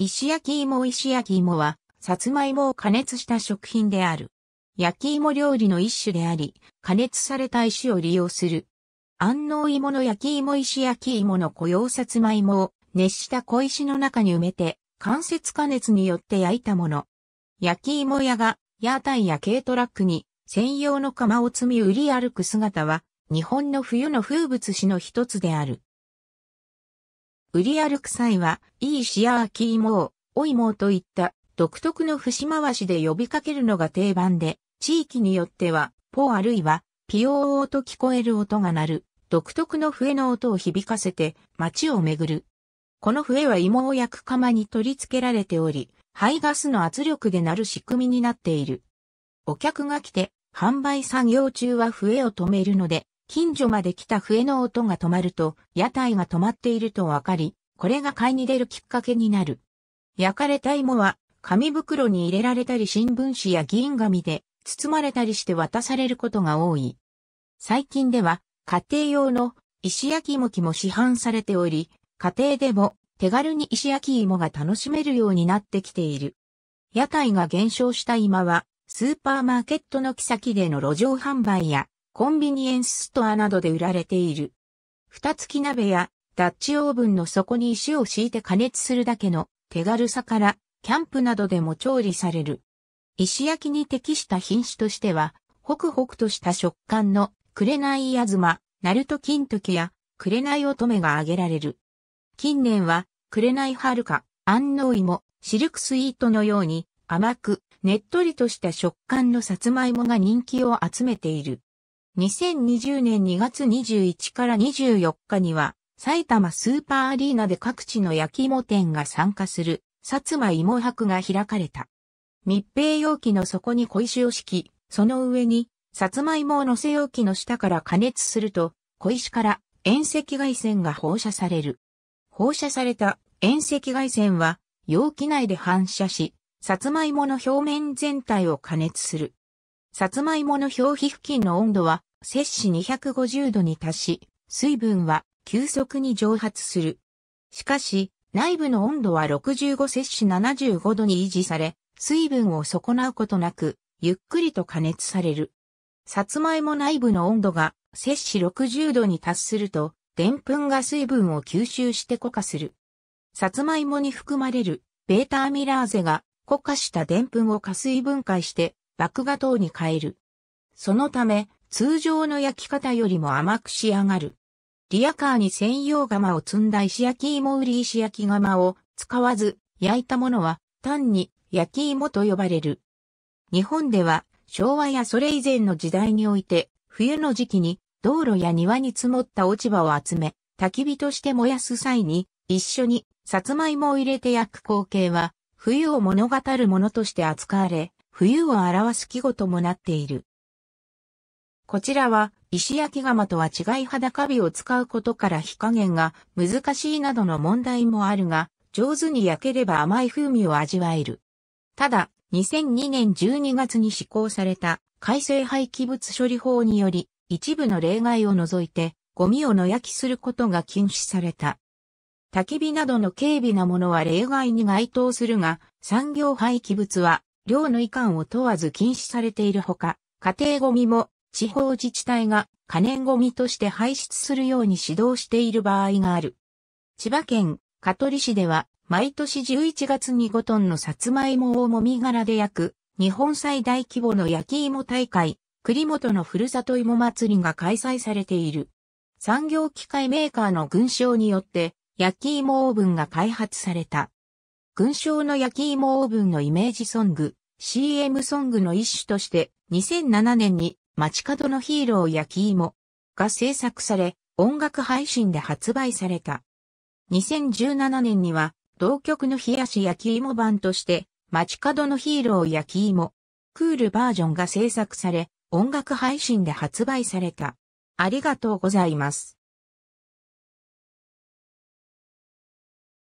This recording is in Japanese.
石焼き芋石焼き芋は、さつまいもを加熱した食品である。焼き芋料理の一種であり、加熱された石を利用する。安納芋の焼き芋石焼き芋の雇用さつまいもを熱した小石の中に埋めて、間接加熱によって焼いたもの。焼き芋屋が、屋台や軽トラックに専用の釜を積み売り歩く姿は、日本の冬の風物詩の一つである。ウリアルクサイは、いいしやあきいもう、おいもうといった独特の節回しで呼びかけるのが定番で、地域によっては、ポあるいは、ピオーと聞こえる音が鳴る、独特の笛の音を響かせて、街を巡る。この笛は芋を焼く釜に取り付けられており、排ガスの圧力で鳴る仕組みになっている。お客が来て、販売作業中は笛を止めるので、近所まで来た笛の音が止まると、屋台が止まっているとわかり、これが買いに出るきっかけになる。焼かれた芋は、紙袋に入れられたり新聞紙や銀紙で包まれたりして渡されることが多い。最近では、家庭用の石焼き芋機も市販されており、家庭でも手軽に石焼き芋が楽しめるようになってきている。屋台が減少した今は、スーパーマーケットの木先での路上販売や、コンビニエンスストアなどで売られている。蓋付き鍋やダッチオーブンの底に石を敷いて加熱するだけの手軽さからキャンプなどでも調理される。石焼きに適した品種としては、ホクホクとした食感の紅ヤズマ、ナルト金時や紅乙女が挙げられる。近年は紅はるか、安納芋、シルクスイートのように甘く、ねっとりとした食感のさつまいもが人気を集めている。2020年2月21から24日には、埼玉スーパーアリーナで各地の焼き芋店が参加する、薩摩芋博が開かれた。密閉容器の底に小石を敷き、その上に、薩摩芋を乗せ容器の下から加熱すると、小石から遠赤外線が放射される。放射された遠赤外線は容器内で反射し、さつまいの表面全体を加熱する。さつまいもの表皮付近の温度は摂氏250度に達し、水分は急速に蒸発する。しかし、内部の温度は65摂氏75度に維持され、水分を損なうことなく、ゆっくりと加熱される。さつまいも内部の温度が摂氏60度に達すると、でんぷんが水分を吸収して固化する。さつまいもに含まれるベータアミラーゼが固化したでんぷんを加水分解して麦芽糖に変える。そのため、通常の焼き方よりも甘く仕上がる。リアカーに専用釜を積んだ石焼き芋売り石焼き釜を使わず、焼いたものは単に焼き芋と呼ばれる。日本では昭和やそれ以前の時代において、冬の時期に道路や庭に積もった落ち葉を集め、焚き火として燃やす際に、一緒にさつまいもを入れて焼く光景は、冬を物語るものとして扱われ、冬を表す季語ともなっている。こちらは、石焼釜とは違い裸火を使うことから火加減が難しいなどの問題もあるが、上手に焼ければ甘い風味を味わえる。ただ、2002年12月に施行された改正廃棄物処理法により、一部の例外を除いて、ゴミを野焼きすることが禁止された。焚き火などの軽微なものは例外に該当するが、産業廃棄物は量の遺憾を問わず禁止されているほか、家庭ゴミも地方自治体が可燃ゴミとして排出するように指導している場合がある。千葉県香取市では毎年11月に5トンのさつまいもをもみ殻で焼く日本最大規模の焼き芋大会栗本のふるさと芋祭りが開催されている。産業機械メーカーの群賞によって焼き芋オーブンが開発された。群章の焼き芋オーブンのイメージソング、CM ソングの一種として、2007年に街角のヒーロー焼き芋が制作され、音楽配信で発売された。2017年には、同曲の冷やし焼き芋版として、街角のヒーロー焼き芋、クールバージョンが制作され、音楽配信で発売された。ありがとうございます。